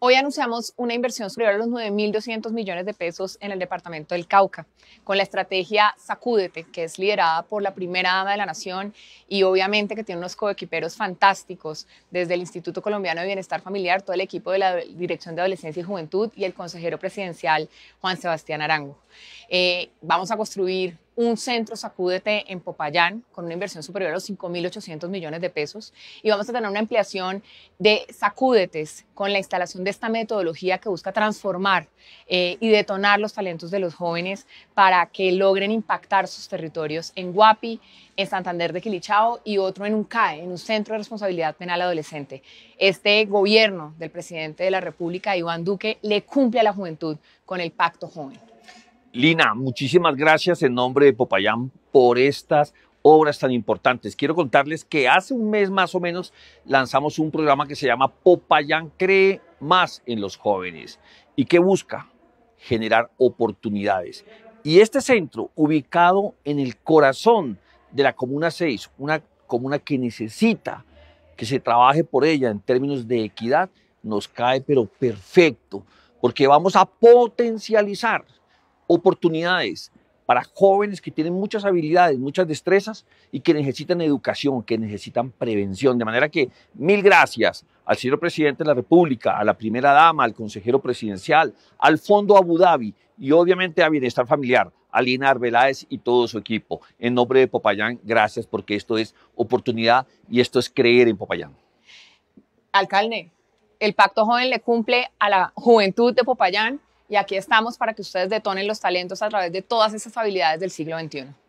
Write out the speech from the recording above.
Hoy anunciamos una inversión superior a los 9.200 millones de pesos en el departamento del Cauca, con la estrategia Sacúdete, que es liderada por la primera dama de la nación y obviamente que tiene unos coequiperos fantásticos, desde el Instituto Colombiano de Bienestar Familiar, todo el equipo de la Dirección de Adolescencia y Juventud y el consejero presidencial Juan Sebastián Arango. Eh, vamos a construir un centro Sacúdete en Popayán con una inversión superior a los 5.800 millones de pesos y vamos a tener una ampliación de Sacúdetes con la instalación de esta metodología que busca transformar eh, y detonar los talentos de los jóvenes para que logren impactar sus territorios en Guapi, en Santander de Quilichao y otro en UNCAE, en un centro de responsabilidad penal adolescente. Este gobierno del presidente de la República, Iván Duque, le cumple a la juventud con el Pacto Joven. Lina, muchísimas gracias en nombre de Popayán por estas obras tan importantes. Quiero contarles que hace un mes más o menos lanzamos un programa que se llama Popayán Cree Más en los Jóvenes y que busca generar oportunidades. Y este centro, ubicado en el corazón de la Comuna 6, una comuna que necesita que se trabaje por ella en términos de equidad, nos cae pero perfecto, porque vamos a potencializar oportunidades para jóvenes que tienen muchas habilidades, muchas destrezas y que necesitan educación, que necesitan prevención. De manera que mil gracias al señor presidente de la República, a la primera dama, al consejero presidencial, al Fondo Abu Dhabi y obviamente a Bienestar Familiar, a Lina Veláez y todo su equipo. En nombre de Popayán, gracias porque esto es oportunidad y esto es creer en Popayán. Alcalde, el Pacto Joven le cumple a la juventud de Popayán y aquí estamos para que ustedes detonen los talentos a través de todas esas habilidades del siglo XXI.